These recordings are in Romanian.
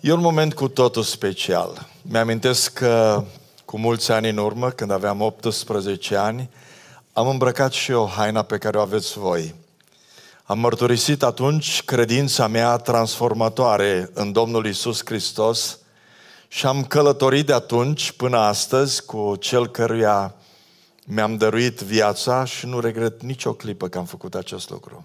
E un moment cu totul special. Mi-amintesc că cu mulți ani în urmă, când aveam 18 ani, am îmbrăcat și eu haina pe care o aveți voi. Am mărturisit atunci credința mea transformatoare în Domnul Isus Hristos și am călătorit de atunci până astăzi cu cel căruia mi-am dăruit viața și nu regret nicio clipă că am făcut acest lucru.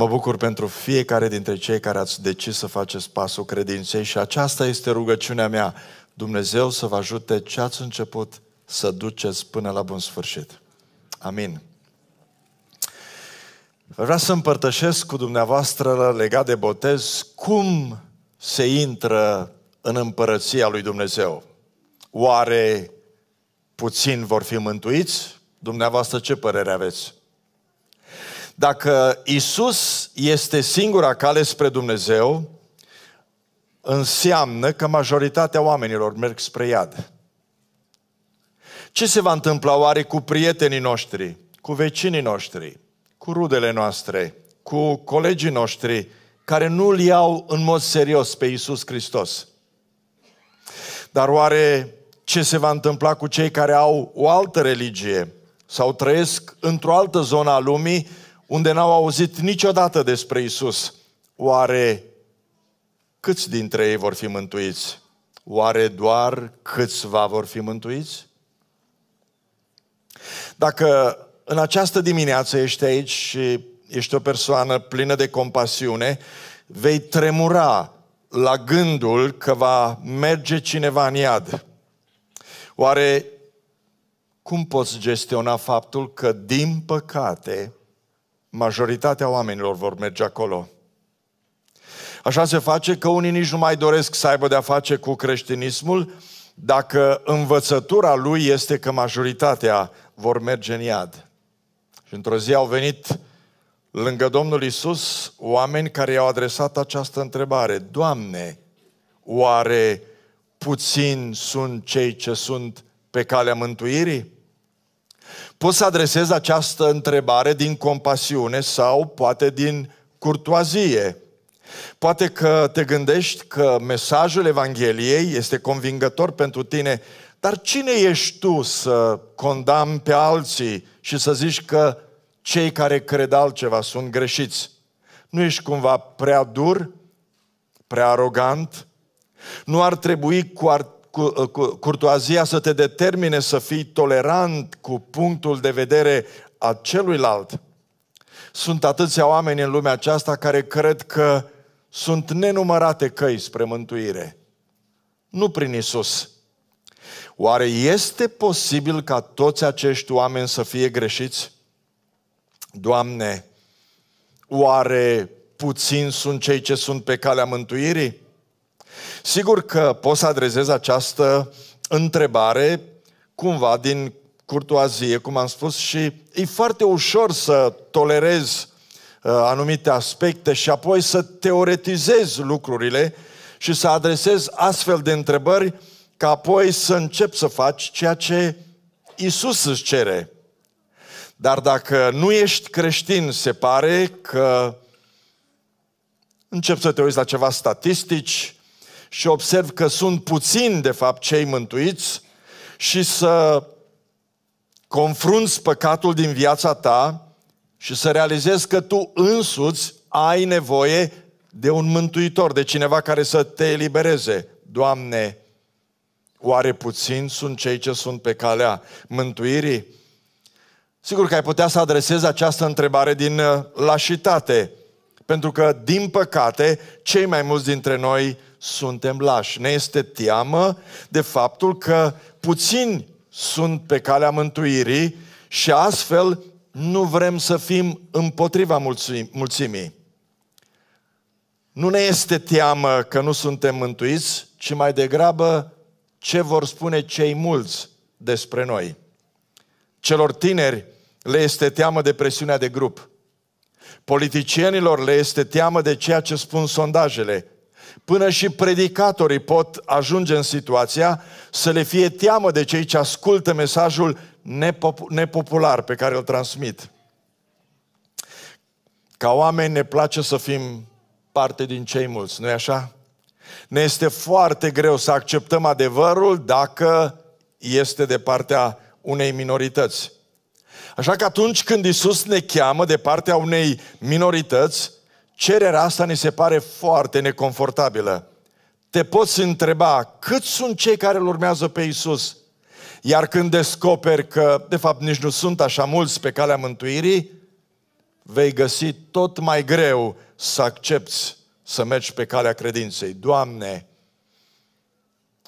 Mă bucur pentru fiecare dintre cei care ați decis să faceți pasul credinței și aceasta este rugăciunea mea. Dumnezeu să vă ajute ce ați început să duceți până la bun sfârșit. Amin. Vreau să împărtășesc cu dumneavoastră legat de botez cum se intră în împărăția lui Dumnezeu. Oare puțin vor fi mântuiți? Dumneavoastră ce părere aveți? Dacă Isus este singura cale spre Dumnezeu, înseamnă că majoritatea oamenilor merg spre iad. Ce se va întâmpla oare cu prietenii noștri, cu vecinii noștri, cu rudele noastre, cu colegii noștri care nu îl iau în mod serios pe Isus Hristos? Dar oare ce se va întâmpla cu cei care au o altă religie sau trăiesc într-o altă zonă a lumii unde n-au auzit niciodată despre Isus. Oare câți dintre ei vor fi mântuiți? Oare doar câțiva vor fi mântuiți? Dacă în această dimineață ești aici și ești o persoană plină de compasiune, vei tremura la gândul că va merge cineva în iad. Oare cum poți gestiona faptul că, din păcate, majoritatea oamenilor vor merge acolo. Așa se face că unii nici nu mai doresc să aibă de-a face cu creștinismul dacă învățătura lui este că majoritatea vor merge în iad. Și într-o zi au venit lângă Domnul Isus oameni care i-au adresat această întrebare. Doamne, oare puțin sunt cei ce sunt pe calea mântuirii? Pot să adresez această întrebare din compasiune sau poate din curtoazie. Poate că te gândești că mesajul Evangheliei este convingător pentru tine, dar cine ești tu să condamn pe alții și să zici că cei care cred altceva sunt greșiți? Nu ești cumva prea dur, prea arogant? Nu ar trebui cu ar cu, uh, cu, curtoazia să te determine să fii tolerant cu punctul de vedere a celuilalt. Sunt atâția oameni în lumea aceasta care cred că sunt nenumărate căi spre mântuire. Nu prin Isus. Oare este posibil ca toți acești oameni să fie greșiți? Doamne, oare puțin sunt cei ce sunt pe calea mântuirii? Sigur că pot să adrezez această întrebare cumva din curtoazie, cum am spus, și e foarte ușor să tolerez uh, anumite aspecte și apoi să teoretizez lucrurile și să adresez astfel de întrebări ca apoi să încep să faci ceea ce Isus îți cere. Dar dacă nu ești creștin, se pare că încep să te uiți la ceva statistici, și observ că sunt puțini, de fapt, cei mântuiți și să confrunți păcatul din viața ta și să realizezi că tu însuți ai nevoie de un mântuitor, de cineva care să te elibereze. Doamne, oare puțin sunt cei ce sunt pe calea mântuirii? Sigur că ai putea să adresezi această întrebare din uh, lașitate, pentru că, din păcate, cei mai mulți dintre noi suntem lași. Ne este teamă de faptul că puțini sunt pe calea mântuirii și astfel nu vrem să fim împotriva mulțimii. Nu ne este teamă că nu suntem mântuiți, ci mai degrabă ce vor spune cei mulți despre noi. Celor tineri le este teamă de presiunea de grup. Politicienilor le este teamă de ceea ce spun sondajele. Până și predicatorii pot ajunge în situația să le fie teamă de cei ce ascultă mesajul nepopular pe care îl transmit. Ca oameni ne place să fim parte din cei mulți, nu-i așa? Ne este foarte greu să acceptăm adevărul dacă este de partea unei minorități. Așa că atunci când Isus ne cheamă de partea unei minorități, Cererea asta ne se pare foarte neconfortabilă. Te poți întreba cât sunt cei care îl urmează pe Isus. Iar când descoperi că, de fapt, nici nu sunt așa mulți pe calea mântuirii, vei găsi tot mai greu să accepti să mergi pe calea credinței. Doamne,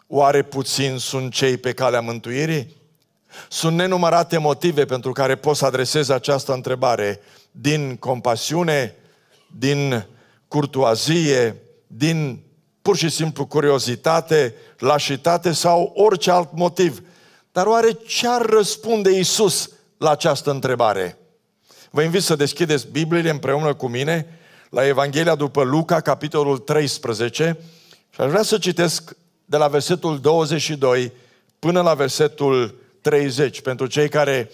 oare puțin sunt cei pe calea mântuirii? Sunt nenumărate motive pentru care poți să adresezi această întrebare din compasiune, din curtoazie, din pur și simplu curiozitate, lașitate sau orice alt motiv. Dar oare ce ar răspunde Isus la această întrebare? Vă invit să deschideți Bibliile împreună cu mine la Evanghelia după Luca, capitolul 13, și aș vrea să citesc de la versetul 22 până la versetul 30. Pentru cei care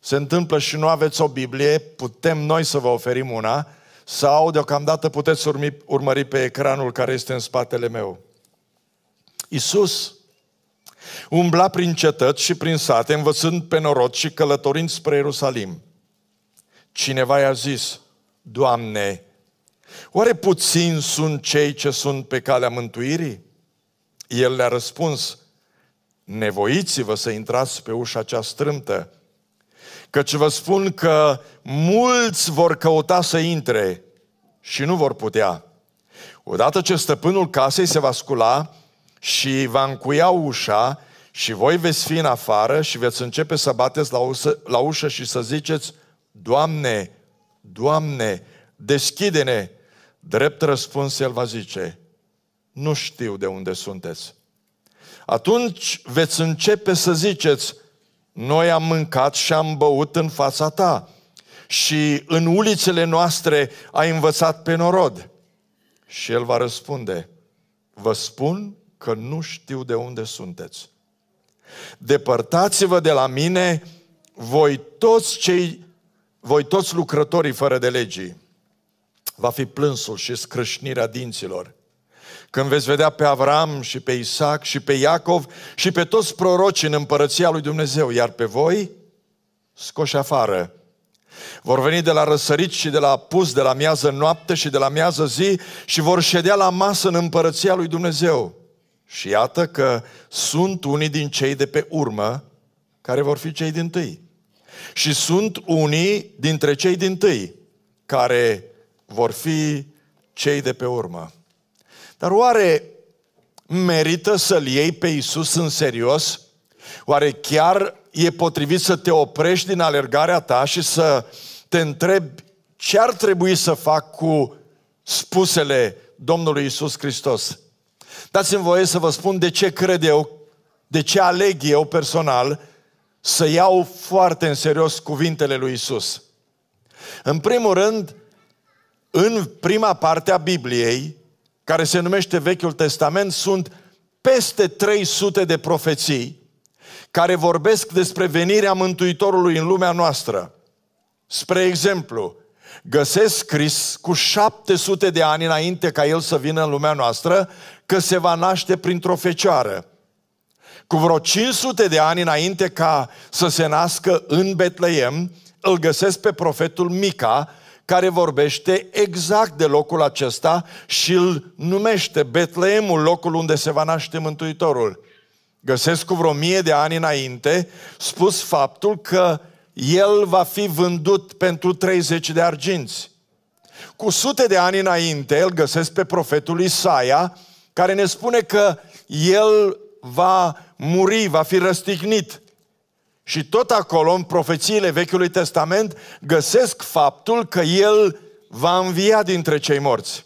se întâmplă și nu aveți o Biblie, putem noi să vă oferim una, sau deocamdată puteți urmi, urmări pe ecranul care este în spatele meu. Isus umbla prin cetăți și prin sate, învățând pe noroc și călătorind spre Ierusalim. Cineva i-a zis, Doamne, oare puțin sunt cei ce sunt pe calea mântuirii? El le-a răspuns, nevoiți-vă să intrați pe ușa cea strâmtă, Căci vă spun că mulți vor căuta să intre și nu vor putea. Odată ce stăpânul casei se va scula și va încuia ușa și voi veți fi în afară și veți începe să bateți la, ușă, la ușă și să ziceți, Doamne, Doamne, deschide-ne! Drept răspuns el va zice, nu știu de unde sunteți. Atunci veți începe să ziceți, noi am mâncat și am băut în fața ta și în ulițele noastre ai învățat pe norod. Și el va răspunde, vă spun că nu știu de unde sunteți. Depărtați-vă de la mine, voi toți cei, voi toți lucrătorii fără de legii. Va fi plânsul și scrâșnirea dinților când veți vedea pe Avram și pe Isaac și pe Iacov și pe toți prorocii în împărăția lui Dumnezeu, iar pe voi, scoși afară. Vor veni de la răsărit și de la apus, de la miază noapte și de la miază zi și vor ședea la masă în împărăția lui Dumnezeu. Și iată că sunt unii din cei de pe urmă care vor fi cei din tâi. Și sunt unii dintre cei din tâi care vor fi cei de pe urmă. Dar oare merită să-L iei pe Iisus în serios? Oare chiar e potrivit să te oprești din alergarea ta și să te întrebi ce ar trebui să fac cu spusele Domnului Isus Hristos? Dați-mi voie să vă spun de ce cred eu, de ce aleg eu personal să iau foarte în serios cuvintele lui Isus. În primul rând, în prima parte a Bibliei, care se numește Vechiul Testament, sunt peste 300 de profeții care vorbesc despre venirea Mântuitorului în lumea noastră. Spre exemplu, găsesc scris cu 700 de ani înainte ca el să vină în lumea noastră că se va naște printr-o fecioară. Cu vreo 500 de ani înainte ca să se nască în Betleem, îl găsesc pe profetul Mica, care vorbește exact de locul acesta și îl numește Betleemul, locul unde se va naște Mântuitorul. Găsesc cu vreo mie de ani înainte spus faptul că el va fi vândut pentru 30 de arginți. Cu sute de ani înainte, îl găsesc pe profetul Isaia, care ne spune că el va muri, va fi răstignit și tot acolo, în profețiile Vechiului Testament, găsesc faptul că El va învia dintre cei morți.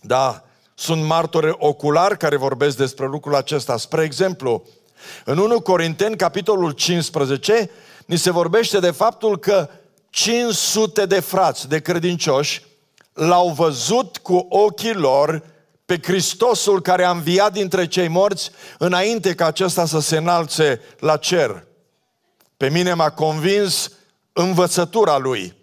Da, sunt martori oculari care vorbesc despre lucrul acesta. Spre exemplu, în 1 Corinteni, capitolul 15, ni se vorbește de faptul că 500 de frați de credincioși l-au văzut cu ochii lor pe Hristosul care a înviat dintre cei morți înainte ca acesta să se înalțe la cer. Pe mine m-a convins învățătura lui.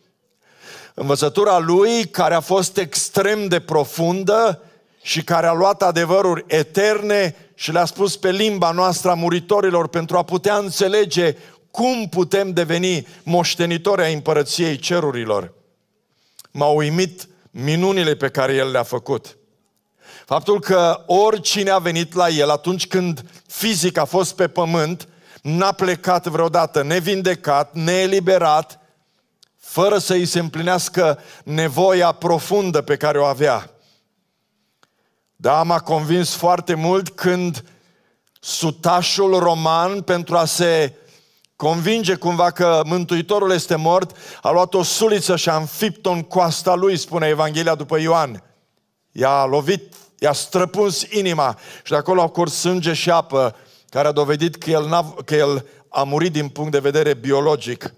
Învățătura lui care a fost extrem de profundă și care a luat adevăruri eterne și le-a spus pe limba noastră a muritorilor pentru a putea înțelege cum putem deveni moștenitori ai împărăției cerurilor. M-au uimit minunile pe care el le-a făcut. Faptul că oricine a venit la el atunci când fizic a fost pe pământ, n-a plecat vreodată nevindecat, neeliberat, fără să îi se împlinească nevoia profundă pe care o avea. Da, m-a convins foarte mult când sutașul roman, pentru a se convinge cumva că Mântuitorul este mort, a luat o suliță și a înfipt-o în coasta lui, spune Evanghelia după Ioan. I-a lovit, i-a străpuns inima și de acolo au curs sânge și apă care a dovedit că el, a că el a murit din punct de vedere biologic.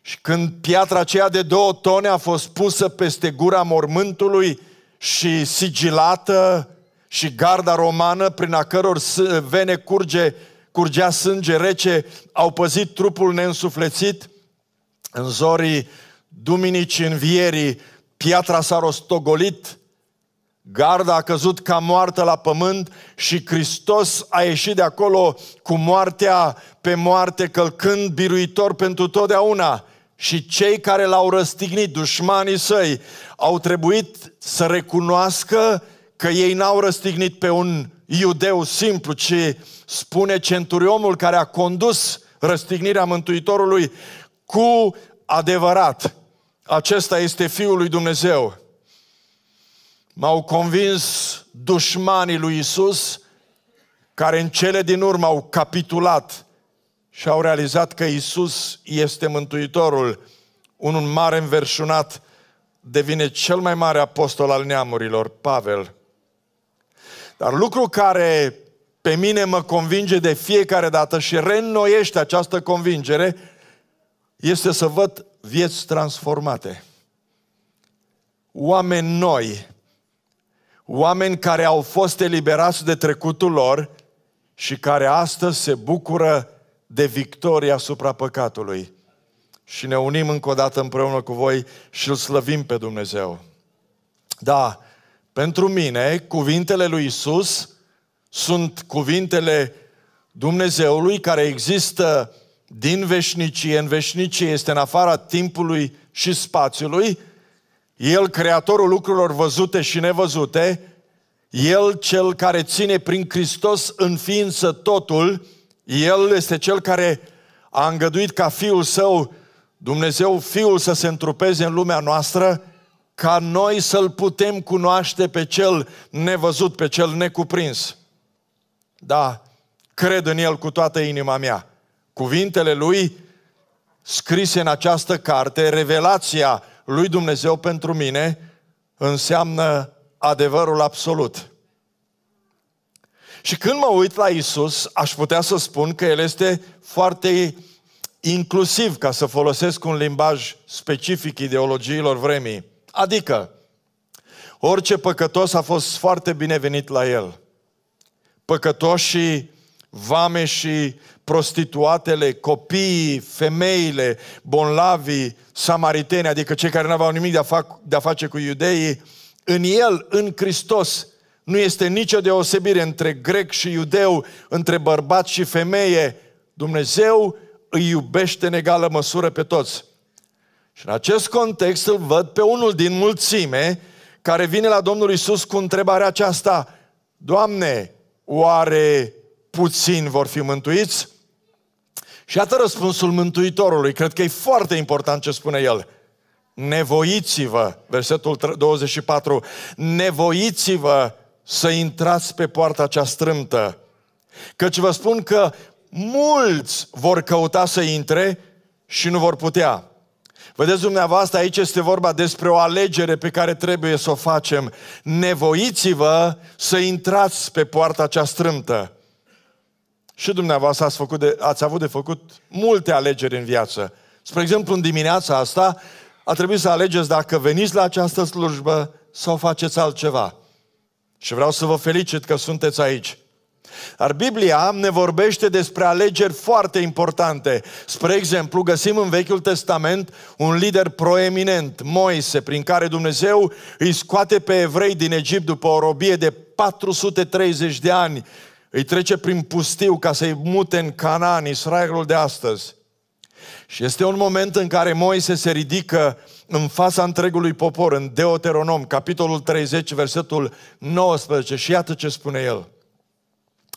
Și când piatra aceea de două tone a fost pusă peste gura mormântului și sigilată și garda romană, prin a căror vene curge, curgea sânge rece, au păzit trupul neînsuflețit, în zorii duminici învierii, piatra s-a rostogolit, Garda a căzut ca moartă la pământ și Hristos a ieșit de acolo cu moartea pe moarte, călcând biruitor pentru totdeauna. Și cei care l-au răstignit, dușmanii săi, au trebuit să recunoască că ei n-au răstignit pe un iudeu simplu, ci spune Centuriomul care a condus răstignirea Mântuitorului cu adevărat. Acesta este Fiul lui Dumnezeu. M-au convins dușmanii lui Isus, care în cele din urmă au capitulat și au realizat că Isus este Mântuitorul. Un mare înverșunat devine cel mai mare apostol al neamurilor, Pavel. Dar lucru care pe mine mă convinge de fiecare dată și reînnoiește această convingere, este să văd vieți transformate. Oameni noi, Oameni care au fost eliberați de trecutul lor și care astăzi se bucură de victoria asupra păcatului. Și ne unim încă o dată împreună cu voi și îl slăvim pe Dumnezeu. Da, pentru mine, cuvintele lui Isus sunt cuvintele Dumnezeului care există din veșnicie în veșnicie, este în afara timpului și spațiului el, creatorul lucrurilor văzute și nevăzute, El, cel care ține prin Hristos în ființă totul, El este cel care a îngăduit ca Fiul Său, Dumnezeu Fiul să se întrupeze în lumea noastră, ca noi să-L putem cunoaște pe Cel nevăzut, pe Cel necuprins. Da, cred în El cu toată inima mea. Cuvintele Lui, scrise în această carte, revelația lui Dumnezeu pentru mine înseamnă adevărul absolut. Și când mă uit la Isus, aș putea să spun că El este foarte inclusiv, ca să folosesc un limbaj specific ideologiilor vremii. Adică, orice păcătos a fost foarte binevenit la El. Păcătoșii vame și prostituatele, copiii, femeile, bonlavii, samariteni, adică cei care nu aveau nimic de a, de a face cu iudeii, în el, în Hristos, nu este nicio deosebire între grec și iudeu, între bărbat și femeie. Dumnezeu îi iubește în egală măsură pe toți. Și în acest context îl văd pe unul din mulțime care vine la Domnul Isus cu întrebarea aceasta. Doamne, oare puțini vor fi mântuiți? Și iată răspunsul Mântuitorului. Cred că e foarte important ce spune el. Nevoiți-vă, versetul 24, nevoiți-vă să intrați pe poarta cea strâmtă, căci vă spun că mulți vor căuta să intre și nu vor putea. Vedeți dumneavoastră, aici este vorba despre o alegere pe care trebuie să o facem. Nevoiți-vă să intrați pe poarta cea strâmtă. Și dumneavoastră ați, făcut de, ați avut de făcut multe alegeri în viață. Spre exemplu, în dimineața asta a trebuit să alegeți dacă veniți la această slujbă sau faceți altceva. Și vreau să vă felicit că sunteți aici. Dar Biblia ne vorbește despre alegeri foarte importante. Spre exemplu, găsim în Vechiul Testament un lider proeminent, Moise, prin care Dumnezeu îi scoate pe evrei din Egipt după o robie de 430 de ani îi trece prin pustiu ca să-i mute în Canaan, Israelul de astăzi. Și este un moment în care Moise se ridică în fața întregului popor, în Deuteronom, capitolul 30, versetul 19. Și iată ce spune el.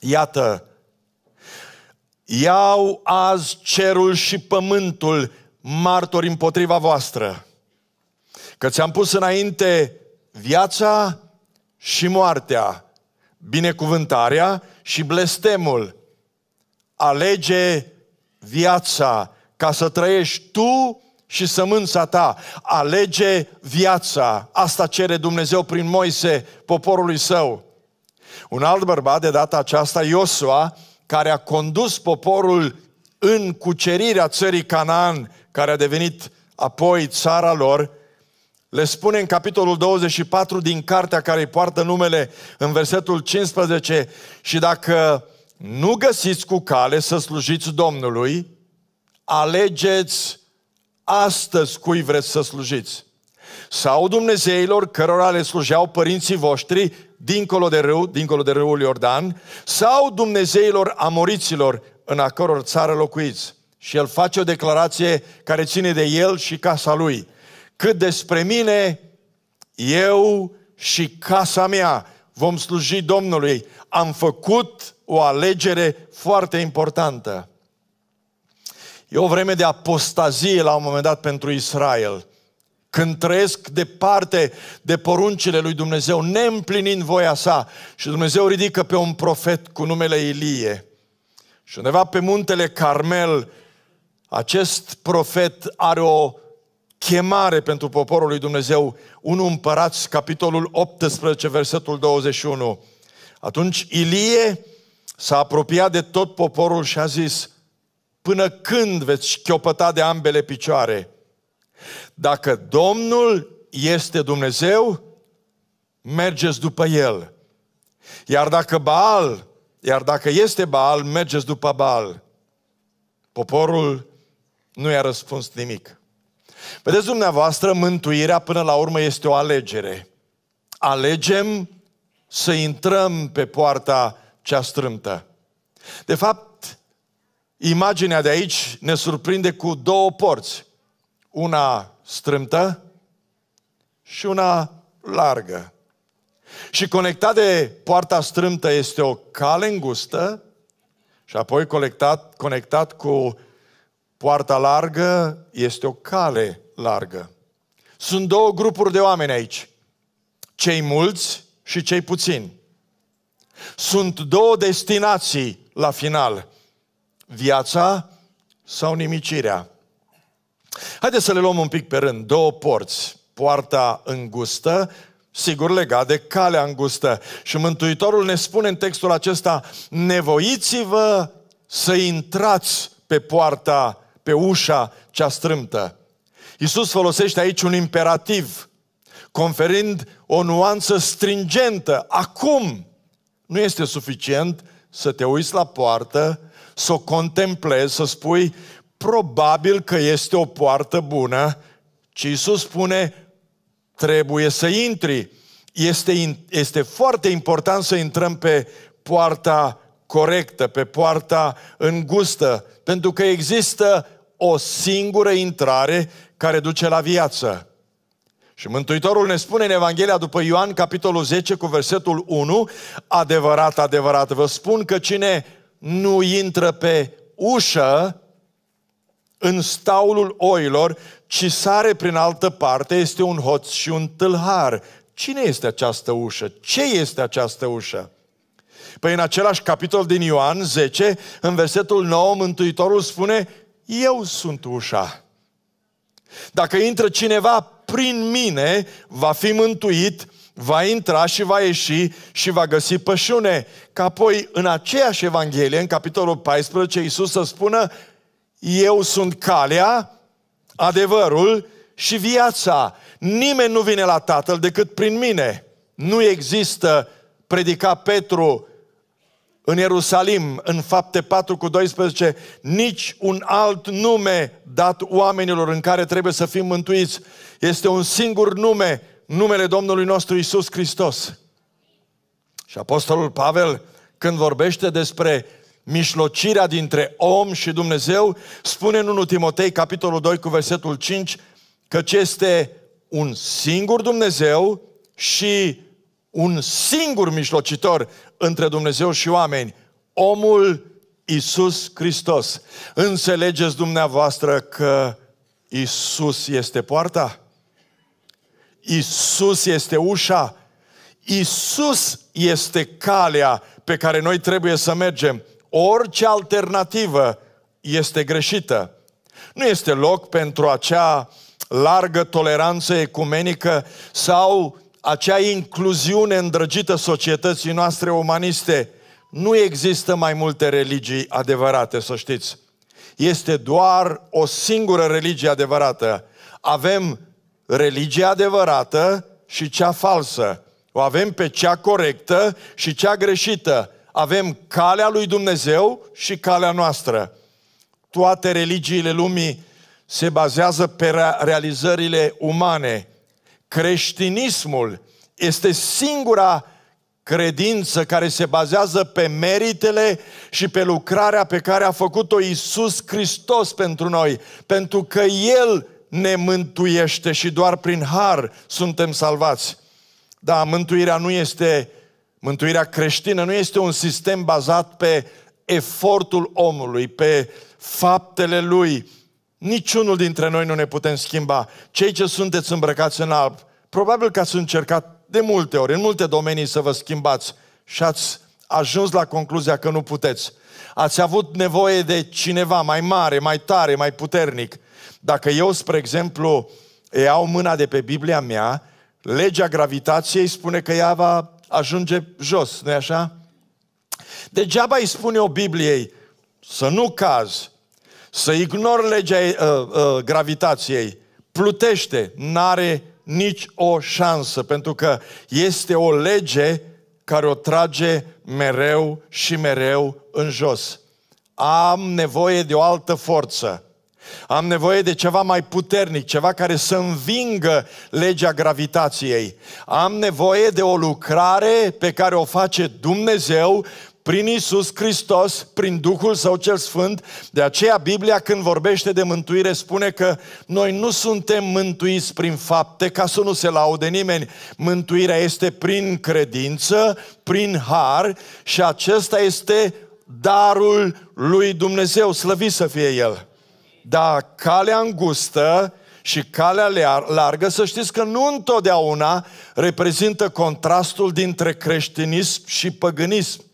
Iată, iau azi cerul și pământul martori împotriva voastră, că ți-am pus înainte viața și moartea, binecuvântarea și blestemul. Alege viața ca să trăiești tu și sămânța ta. Alege viața. Asta cere Dumnezeu prin Moise poporului său. Un alt bărbat, de data aceasta, Iosua, care a condus poporul în cucerirea țării Canaan, care a devenit apoi țara lor, le spune în capitolul 24 din cartea care îi poartă numele în versetul 15 și dacă nu găsiți cu cale să slujiți Domnului, alegeți astăzi cui vreți să slujiți. Sau Dumnezeilor cărora le slujeau părinții voștri dincolo de râu, dincolo de râul Iordan, sau Dumnezeilor amoriților în a căror țară locuiți. Și el face o declarație care ține de el și casa lui. Cât despre mine, eu și casa mea vom sluji Domnului. Am făcut o alegere foarte importantă. E o vreme de apostazie la un moment dat pentru Israel. Când trăiesc departe de poruncile lui Dumnezeu, neîmplinind voia sa, și Dumnezeu ridică pe un profet cu numele Ilie. Și undeva pe muntele Carmel, acest profet are o chemare pentru poporul lui Dumnezeu, 1 Împărați, capitolul 18, versetul 21. Atunci Ilie s-a apropiat de tot poporul și a zis, până când veți chiopăta de ambele picioare? Dacă Domnul este Dumnezeu, mergeți după El. Iar dacă Baal, iar dacă este Baal, mergeți după Baal. Poporul nu i-a răspuns nimic. Vedeți dumneavoastră, mântuirea până la urmă este o alegere. Alegem să intrăm pe poarta cea strâmtă. De fapt, imaginea de aici ne surprinde cu două porți. Una strâmtă și una largă. Și conectat de poarta strâmtă este o cale îngustă și apoi conectat, conectat cu Poarta largă este o cale largă. Sunt două grupuri de oameni aici. Cei mulți și cei puțini. Sunt două destinații la final. Viața sau nimicirea. Haideți să le luăm un pic pe rând. Două porți. Poarta îngustă, sigur legat de calea îngustă. Și Mântuitorul ne spune în textul acesta, nevoiți-vă să intrați pe poarta pe ușa cea strâmtă. Iisus folosește aici un imperativ, conferind o nuanță stringentă. Acum nu este suficient să te uiți la poartă, să o contemplezi, să spui probabil că este o poartă bună, ci Iisus spune trebuie să intri. Este, este foarte important să intrăm pe poarta corectă, pe poarta îngustă, pentru că există o singură intrare care duce la viață. Și Mântuitorul ne spune în Evanghelia după Ioan, capitolul 10, cu versetul 1, adevărat, adevărat, vă spun că cine nu intră pe ușă în staulul oilor, ci sare prin altă parte, este un hoț și un tâlhar. Cine este această ușă? Ce este această ușă? Păi în același capitol din Ioan 10, în versetul 9, Mântuitorul spune, eu sunt ușa. Dacă intră cineva prin mine, va fi mântuit, va intra și va ieși și va găsi pășune. Ca apoi, în aceeași Evanghelie, în capitolul 14, Iisus să spună, eu sunt calea, adevărul și viața. Nimeni nu vine la Tatăl decât prin mine. Nu există, predica Petru, în Ierusalim, în fapte 4 cu 12, nici un alt nume dat oamenilor în care trebuie să fim mântuiți. Este un singur nume, numele Domnului nostru Isus Hristos. Și Apostolul Pavel, când vorbește despre mișlocirea dintre om și Dumnezeu, spune în 1 Timotei, capitolul 2, cu versetul 5, căci este un singur Dumnezeu și un singur mișlocitor între Dumnezeu și oameni, omul Isus Hristos. Înțelegeți dumneavoastră că Isus este poarta? Isus este ușa? Isus este calea pe care noi trebuie să mergem. Orice alternativă este greșită. Nu este loc pentru acea largă toleranță ecumenică sau acea incluziune îndrăgită societății noastre umaniste, nu există mai multe religii adevărate, să știți. Este doar o singură religie adevărată. Avem religia adevărată și cea falsă. O avem pe cea corectă și cea greșită. Avem calea lui Dumnezeu și calea noastră. Toate religiile lumii se bazează pe realizările umane creștinismul este singura credință care se bazează pe meritele și pe lucrarea pe care a făcut-o Isus Hristos pentru noi, pentru că El ne mântuiește și doar prin har suntem salvați. Da, mântuirea nu este, mântuirea creștină nu este un sistem bazat pe efortul omului, pe faptele lui, Niciunul dintre noi nu ne putem schimba. Cei ce sunteți îmbrăcați în alb, probabil că ați încercat de multe ori, în multe domenii să vă schimbați și ați ajuns la concluzia că nu puteți. Ați avut nevoie de cineva mai mare, mai tare, mai puternic. Dacă eu, spre exemplu, iau mâna de pe Biblia mea, legea gravitației spune că ea va ajunge jos, nu-i așa? Degeaba îi spune o Bibliei să nu cazi, să ignor legea uh, uh, gravitației, plutește, n-are nici o șansă, pentru că este o lege care o trage mereu și mereu în jos. Am nevoie de o altă forță. Am nevoie de ceva mai puternic, ceva care să învingă legea gravitației. Am nevoie de o lucrare pe care o face Dumnezeu prin Isus Hristos, prin Duhul sau Cel Sfânt. De aceea Biblia când vorbește de mântuire spune că noi nu suntem mântuiți prin fapte, ca să nu se laude nimeni. Mântuirea este prin credință, prin har și acesta este darul lui Dumnezeu, slăvit să fie El. Dar calea îngustă, și calea largă, să știți că nu întotdeauna reprezintă contrastul dintre creștinism și păgânism.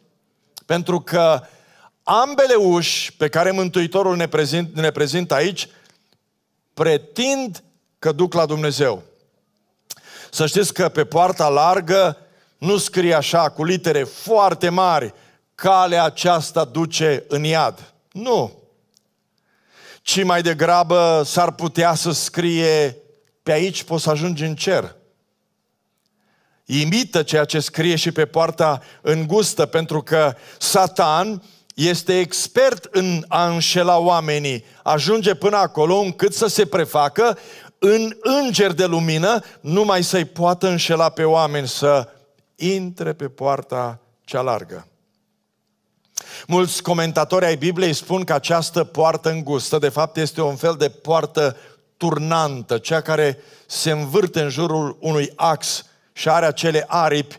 Pentru că ambele uși pe care Mântuitorul ne prezintă, ne prezint aici pretind că duc la Dumnezeu. Să știți că pe poarta largă nu scrie așa cu litere foarte mari calea aceasta duce în iad. Nu. Ci mai degrabă s-ar putea să scrie pe aici poți să ajungi în cer imită ceea ce scrie și pe poarta îngustă, pentru că Satan este expert în a înșela oamenii. Ajunge până acolo încât să se prefacă în înger de lumină, numai să-i poată înșela pe oameni să intre pe poarta cea largă. Mulți comentatori ai Bibliei spun că această poartă îngustă, de fapt, este un fel de poartă turnantă, cea care se învârte în jurul unui ax și are acele aripi,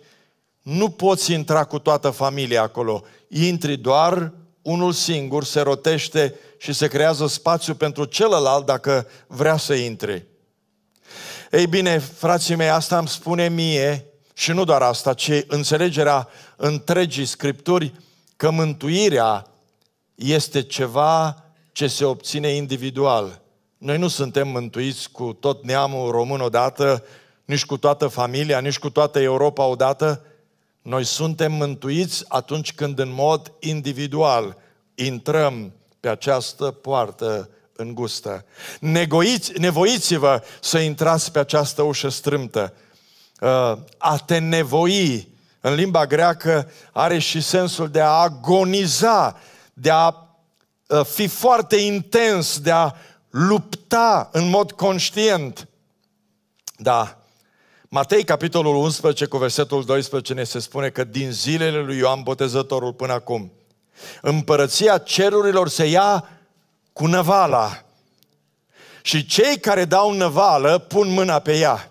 nu poți intra cu toată familia acolo. Intri doar unul singur, se rotește și se creează spațiu pentru celălalt dacă vrea să intre. Ei bine, frații mei, asta îmi spune mie și nu doar asta, ci înțelegerea întregii Scripturi că mântuirea este ceva ce se obține individual. Noi nu suntem mântuiți cu tot neamul român odată nici cu toată familia, nici cu toată Europa odată. Noi suntem mântuiți atunci când în mod individual intrăm pe această poartă îngustă. Negoiți, nevoiți-vă să intrați pe această ușă strâmtă. Uh, a te nevoi, în limba greacă, are și sensul de a agoniza, de a uh, fi foarte intens, de a lupta în mod conștient. Da, Matei, capitolul 11, cu versetul 12, ne se spune că din zilele lui Ioan Botezătorul până acum, împărăția cerurilor se ia cu năvala. Și cei care dau năvală pun mâna pe ea.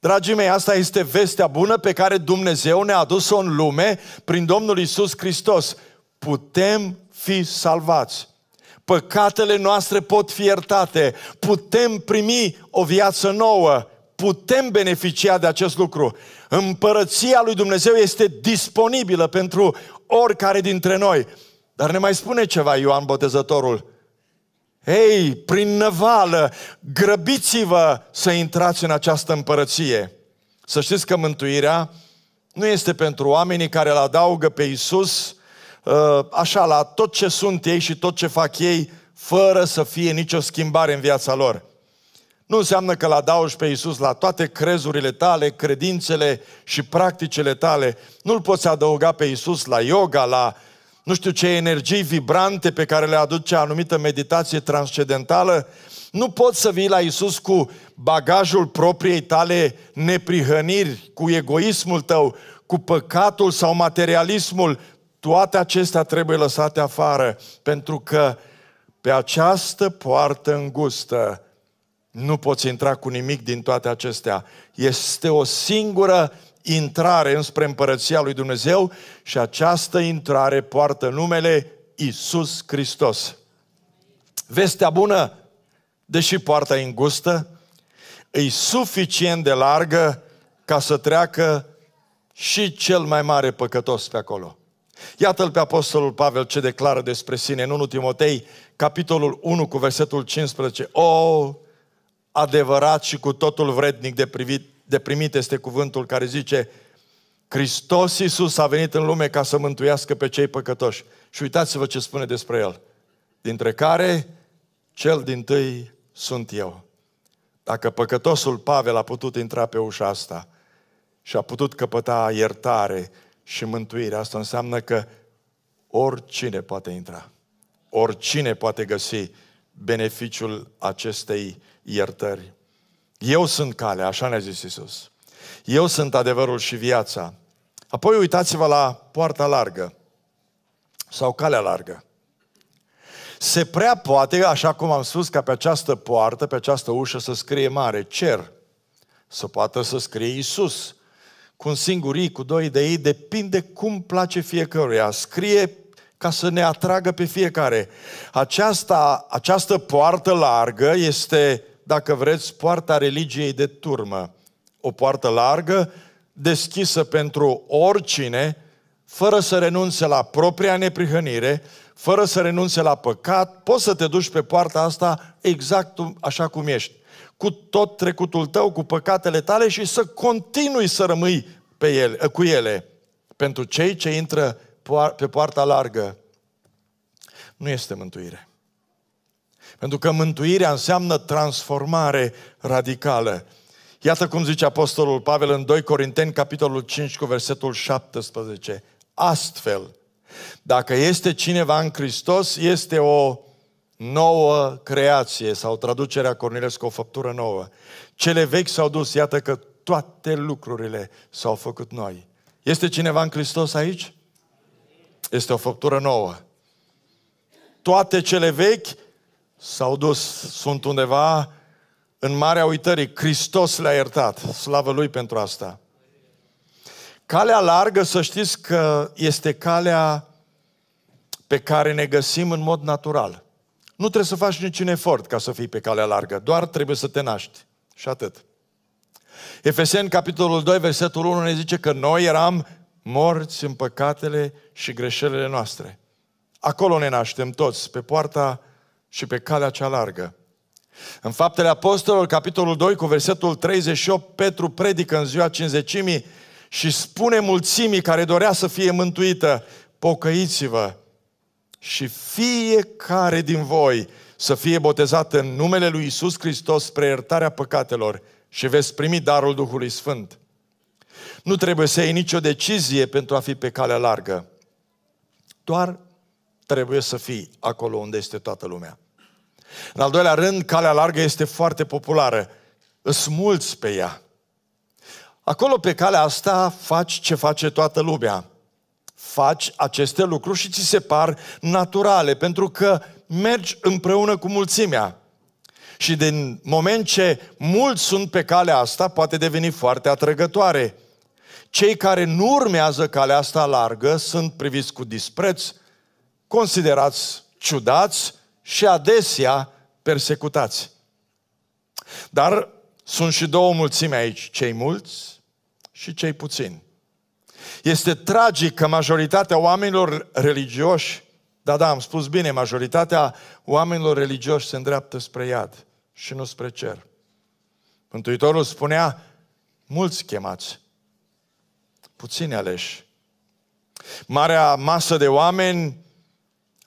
Dragii mei, asta este vestea bună pe care Dumnezeu ne-a adus-o în lume prin Domnul Isus Hristos. Putem fi salvați. Păcatele noastre pot fi iertate. Putem primi o viață nouă putem beneficia de acest lucru. Împărăția lui Dumnezeu este disponibilă pentru oricare dintre noi. Dar ne mai spune ceva Ioan Botezătorul. Ei, prin năvală, grăbiți-vă să intrați în această împărăție. Să știți că mântuirea nu este pentru oamenii care îl adaugă pe Isus, uh, așa, la tot ce sunt ei și tot ce fac ei, fără să fie nicio schimbare în viața lor. Nu înseamnă că l-adaugi pe Iisus la toate crezurile tale, credințele și practicele tale. Nu-L poți adăuga pe Iisus la yoga, la nu știu ce energii vibrante pe care le aduce anumită meditație transcendentală. Nu poți să vii la Iisus cu bagajul propriei tale neprihăniri, cu egoismul tău, cu păcatul sau materialismul. Toate acestea trebuie lăsate afară, pentru că pe această poartă îngustă nu poți intra cu nimic din toate acestea. Este o singură intrare înspre împărăția lui Dumnezeu și această intrare poartă numele Isus Hristos. Vestea bună, deși poarta e îngustă, e suficient de largă ca să treacă și cel mai mare păcătos pe acolo. Iată-l pe Apostolul Pavel ce declară despre sine în 1 Timotei, capitolul 1 cu versetul 15. O, adevărat și cu totul vrednic de, privit, de primit este cuvântul care zice Hristos Iisus a venit în lume ca să mântuiască pe cei păcătoși. Și uitați-vă ce spune despre El. Dintre care cel din tâi sunt eu. Dacă păcătosul Pavel a putut intra pe ușa asta și a putut căpăta iertare și mântuire, asta înseamnă că oricine poate intra. Oricine poate găsi beneficiul acestei iertări. Eu sunt calea, așa ne-a zis Isus. Eu sunt adevărul și viața. Apoi uitați-vă la poarta largă sau calea largă. Se prea poate, așa cum am spus, ca pe această poartă, pe această ușă să scrie mare, cer. Să poată să scrie Isus. Cu un singur I, cu doi de ei, depinde cum place fiecăruia. Scrie ca să ne atragă pe fiecare. Aceasta, această poartă largă este dacă vreți, poarta religiei de turmă. O poartă largă, deschisă pentru oricine, fără să renunțe la propria neprihănire, fără să renunțe la păcat, poți să te duci pe poarta asta exact așa cum ești. Cu tot trecutul tău, cu păcatele tale și să continui să rămâi pe ele, cu ele. Pentru cei ce intră pe poarta largă, nu este mântuire. Pentru că mântuirea înseamnă transformare radicală. Iată cum zice Apostolul Pavel în 2 Corinteni, capitolul 5, cu versetul 17. Astfel, dacă este cineva în Hristos, este o nouă creație, sau traducerea Cornilescu, o făptură nouă. Cele vechi s-au dus, iată că toate lucrurile s-au făcut noi. Este cineva în Hristos aici? Este o făptură nouă. Toate cele vechi S-au dus, sunt undeva în marea uitării. Hristos le-a iertat. Slavă Lui pentru asta. Calea largă, să știți că este calea pe care ne găsim în mod natural. Nu trebuie să faci niciun efort ca să fii pe calea largă, doar trebuie să te naști. Și atât. Efeseni, capitolul 2, versetul 1 ne zice că noi eram morți în păcatele și greșelile noastre. Acolo ne naștem toți, pe poarta și pe calea cea largă. În Faptele Apostolilor, capitolul 2, cu versetul 38, Petru predică în ziua cinzecimii și spune mulțimii care dorea să fie mântuită, pocăiți-vă și fiecare din voi să fie botezat în numele lui Isus Hristos spre iertarea păcatelor și veți primi darul Duhului Sfânt. Nu trebuie să iei nicio decizie pentru a fi pe calea largă. Doar trebuie să fii acolo unde este toată lumea. În al doilea rând, calea largă este foarte populară. Îs mulți pe ea. Acolo pe calea asta faci ce face toată lumea. Faci aceste lucruri și ți se par naturale, pentru că mergi împreună cu mulțimea. Și din moment ce mulți sunt pe calea asta, poate deveni foarte atrăgătoare. Cei care nu urmează calea asta largă sunt priviți cu dispreț, considerați ciudați și adesea persecutați. Dar sunt și două mulțimi aici, cei mulți și cei puțini. Este tragic că majoritatea oamenilor religioși, da, da, am spus bine, majoritatea oamenilor religioși se îndreaptă spre iad și nu spre cer. Mântuitorul spunea, mulți chemați, puțini aleși. Marea masă de oameni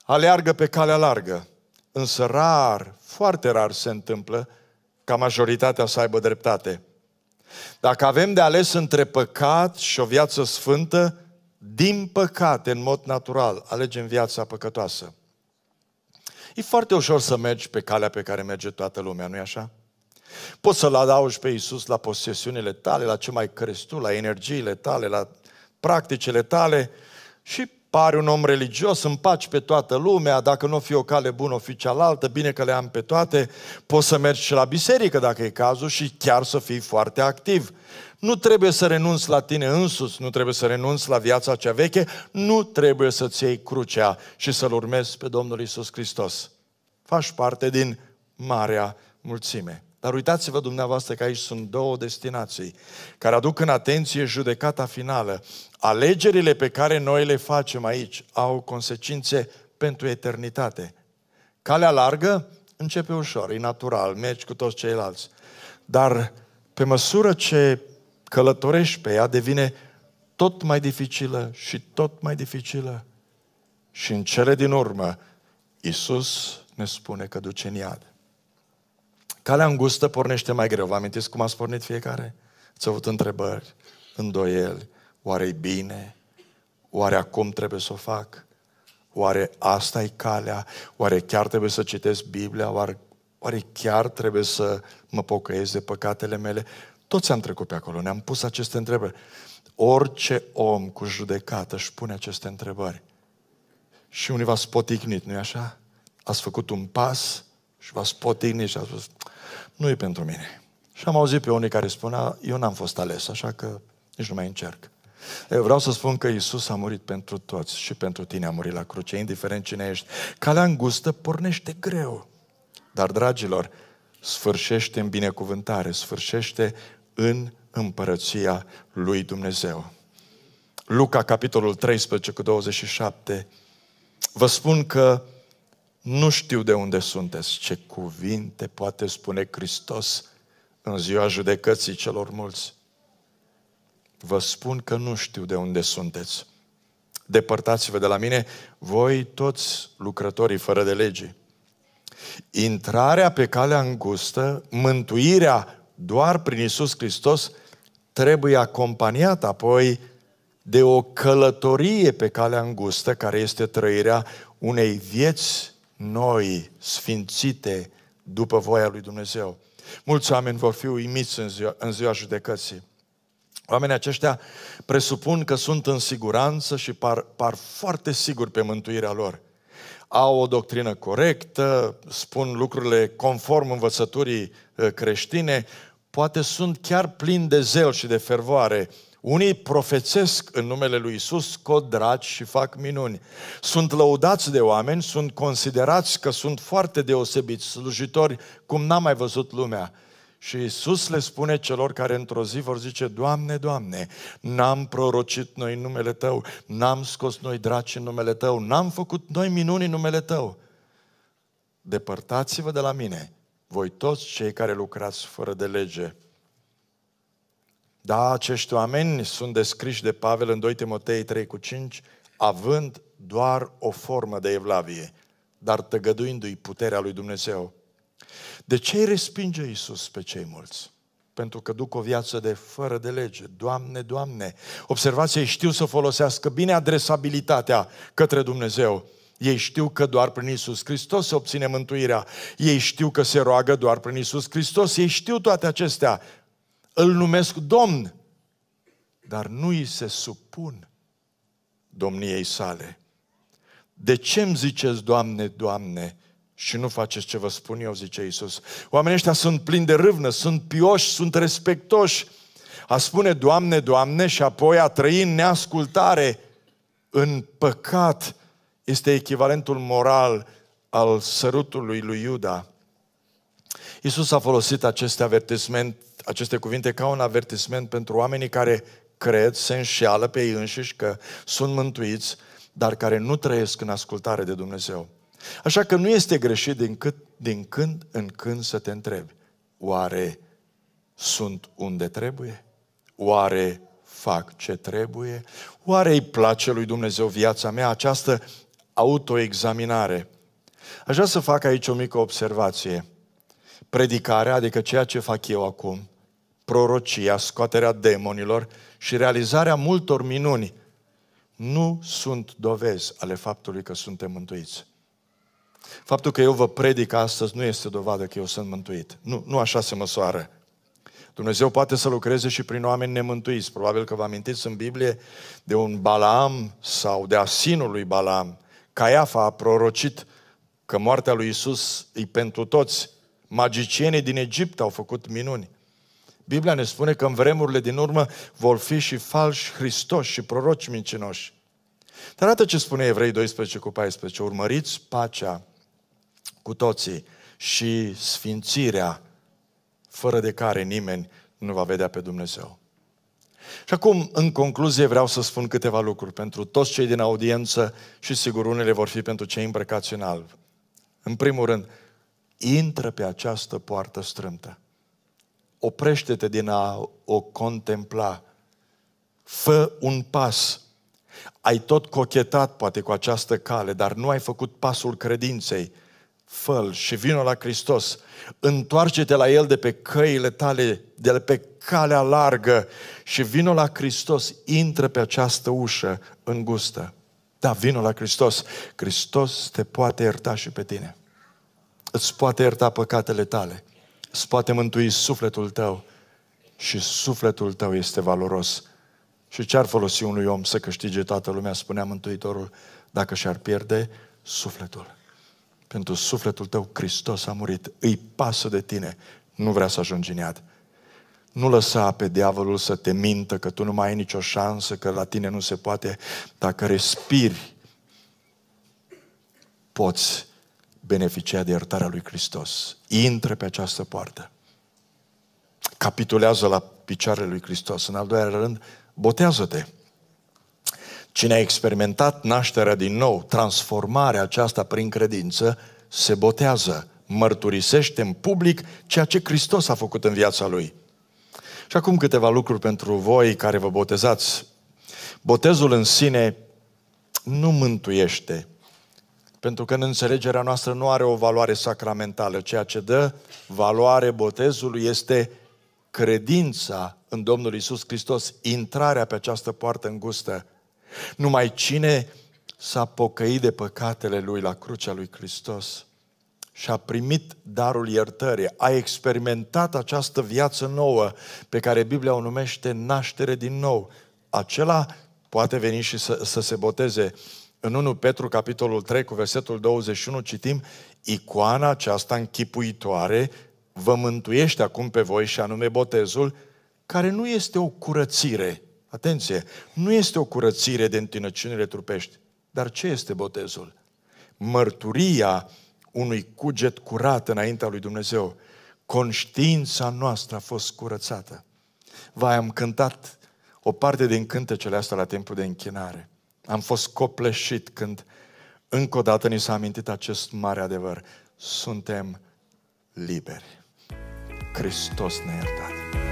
aleargă pe calea largă. Însă rar, foarte rar se întâmplă ca majoritatea să aibă dreptate. Dacă avem de ales între păcat și o viață sfântă, din păcate, în mod natural, alegem viața păcătoasă. E foarte ușor să mergi pe calea pe care merge toată lumea, nu-i așa? Poți să-L adaugi pe Iisus la posesiunile tale, la ce mai crezi tu, la energiile tale, la practicile tale și Pare un om religios, împaci pe toată lumea, dacă nu o fi o cale bună, o fi cealaltă, bine că le am pe toate, poți să mergi și la biserică dacă e cazul și chiar să fii foarte activ. Nu trebuie să renunți la tine însuți, nu trebuie să renunți la viața cea veche, nu trebuie să-ți iei crucea și să-L urmezi pe Domnul Isus Hristos. Faci parte din marea mulțime. Dar uitați-vă dumneavoastră că aici sunt două destinații care aduc în atenție judecata finală. Alegerile pe care noi le facem aici au consecințe pentru eternitate. Calea largă începe ușor, e natural, mergi cu toți ceilalți. Dar pe măsură ce călătorești pe ea, devine tot mai dificilă și tot mai dificilă. Și în cele din urmă, Isus ne spune că duce în iad. Calea îngustă pornește mai greu. Vă amintiți cum ați pornit fiecare? Ați avut întrebări, îndoieli, oare e bine? Oare acum trebuie să o fac? Oare asta e calea? Oare chiar trebuie să citesc Biblia? Oare, oare chiar trebuie să mă pocăiesc de păcatele mele? Toți am trecut pe acolo, ne-am pus aceste întrebări. Orice om cu judecată își pune aceste întrebări. Și unii v-ați poticnit, nu-i așa? Ați făcut un pas și v-ați poticnit și ați spus, nu e pentru mine. Și am auzit pe unii care spunea, eu n-am fost ales, așa că nici nu mai încerc. Eu vreau să spun că Isus a murit pentru toți și pentru tine a murit la cruce, indiferent cine ești. Calea îngustă pornește greu. Dar, dragilor, sfârșește în binecuvântare, sfârșește în împărăția lui Dumnezeu. Luca, capitolul 13 cu 27, vă spun că nu știu de unde sunteți. Ce cuvinte poate spune Hristos în ziua judecății celor mulți. Vă spun că nu știu de unde sunteți. Depărtați-vă de la mine, voi toți lucrătorii fără de lege. Intrarea pe calea îngustă, mântuirea doar prin Isus Hristos, trebuie acompaniată apoi de o călătorie pe calea îngustă, care este trăirea unei vieți noi sfințite după voia lui Dumnezeu. Mulți oameni vor fi uimiți în ziua, în ziua judecății. Oamenii aceștia presupun că sunt în siguranță și par, par foarte siguri pe mântuirea lor. Au o doctrină corectă, spun lucrurile conform învățăturii eh, creștine, poate sunt chiar plini de zel și de fervoare, unii profețesc în numele lui Isus, scot dragi și fac minuni. Sunt lăudați de oameni, sunt considerați că sunt foarte deosebiți, slujitori, cum n-a mai văzut lumea. Și Isus le spune celor care într-o zi vor zice, Doamne, Doamne, n-am prorocit noi în numele Tău, n-am scos noi draci în numele Tău, n-am făcut noi minuni în numele Tău. Depărtați-vă de la mine, voi toți cei care lucrați fără de lege, da, acești oameni sunt descriși de Pavel în 2 Timotei 3 cu 5, având doar o formă de evlavie, dar tăgăduindu-i puterea lui Dumnezeu. De ce îi respinge Iisus pe cei mulți? Pentru că duc o viață de fără de lege. Doamne, Doamne! Observați, ei știu să folosească bine adresabilitatea către Dumnezeu. Ei știu că doar prin Isus Hristos se obține mântuirea. Ei știu că se roagă doar prin Isus Hristos. Ei știu toate acestea îl numesc Domn, dar nu îi se supun domniei sale. De ce îmi ziceți, Doamne, Doamne, și nu faceți ce vă spun eu, zice Iisus. Oamenii ăștia sunt plini de râvnă, sunt pioși, sunt respectoși. A spune, Doamne, Doamne, și apoi a trăi în neascultare, în păcat, este echivalentul moral al sărutului lui Iuda. Iisus a folosit aceste avertismente aceste cuvinte ca un avertisment pentru oamenii care cred, se înșeală pe ei înșiși că sunt mântuiți, dar care nu trăiesc în ascultare de Dumnezeu. Așa că nu este greșit din, cât, din când în când să te întrebi, oare sunt unde trebuie? Oare fac ce trebuie? Oare îi place lui Dumnezeu viața mea această autoexaminare? Aș vrea să fac aici o mică observație. Predicarea, adică ceea ce fac eu acum, prorocia, scoaterea demonilor și realizarea multor minuni nu sunt dovezi ale faptului că suntem mântuiți. Faptul că eu vă predic astăzi nu este dovadă că eu sunt mântuit. Nu, nu așa se măsoară. Dumnezeu poate să lucreze și prin oameni nemântuiți. Probabil că vă amintiți în Biblie de un Balaam sau de asinul lui Balaam. Caiafa a prorocit că moartea lui Isus e pentru toți. Magicienii din Egipt au făcut minuni. Biblia ne spune că în vremurile din urmă vor fi și falși Hristoși și proroci mincinoși. Dar atât ce spune Evrei 12 cu 14. Urmăriți pacea cu toții și sfințirea fără de care nimeni nu va vedea pe Dumnezeu. Și acum, în concluzie, vreau să spun câteva lucruri pentru toți cei din audiență și sigur unele vor fi pentru cei îmbrăcați în alb. În primul rând, intră pe această poartă strâmtă oprește-te din a o contempla. Fă un pas. Ai tot cochetat poate cu această cale, dar nu ai făcut pasul credinței. Făl și vină la Hristos. Întoarce-te la El de pe căile tale, de pe calea largă și vină la Hristos. Intră pe această ușă îngustă. Da, vină la Hristos. Hristos te poate ierta și pe tine. Îți poate ierta păcatele tale îți poate mântui sufletul tău și sufletul tău este valoros. Și ce-ar folosi unui om să câștige toată lumea, spunea Mântuitorul, dacă și-ar pierde sufletul. Pentru sufletul tău Hristos a murit, îi pasă de tine, nu vrea să ajungi în iad. Nu lăsa pe diavolul să te mintă că tu nu mai ai nicio șansă, că la tine nu se poate. Dacă respiri, poți beneficia de iertarea lui Hristos. Intră pe această poartă. Capitulează la picioarele lui Hristos. În al doilea rând, botează-te. Cine a experimentat nașterea din nou, transformarea aceasta prin credință, se botează, mărturisește în public ceea ce Hristos a făcut în viața lui. Și acum câteva lucruri pentru voi care vă botezați. Botezul în sine nu mântuiește, pentru că în înțelegerea noastră nu are o valoare sacramentală. Ceea ce dă valoare botezului este credința în Domnul Isus Hristos, intrarea pe această poartă îngustă. Numai cine s-a pocăit de păcatele lui la crucea lui Hristos și a primit darul iertării, a experimentat această viață nouă pe care Biblia o numește naștere din nou, acela poate veni și să, să se boteze în 1 Petru, capitolul 3, cu versetul 21, citim Icoana aceasta închipuitoare vă mântuiește acum pe voi și anume botezul, care nu este o curățire, atenție, nu este o curățire de întinăciunile trupești. Dar ce este botezul? Mărturia unui cuget curat înaintea lui Dumnezeu. Conștiința noastră a fost curățată. Vai, am cântat o parte din cântecele astea la timpul de închinare. Am fost copleșit când încă o dată ni s-a amintit acest mare adevăr. Suntem liberi. Hristos ne-a iertat.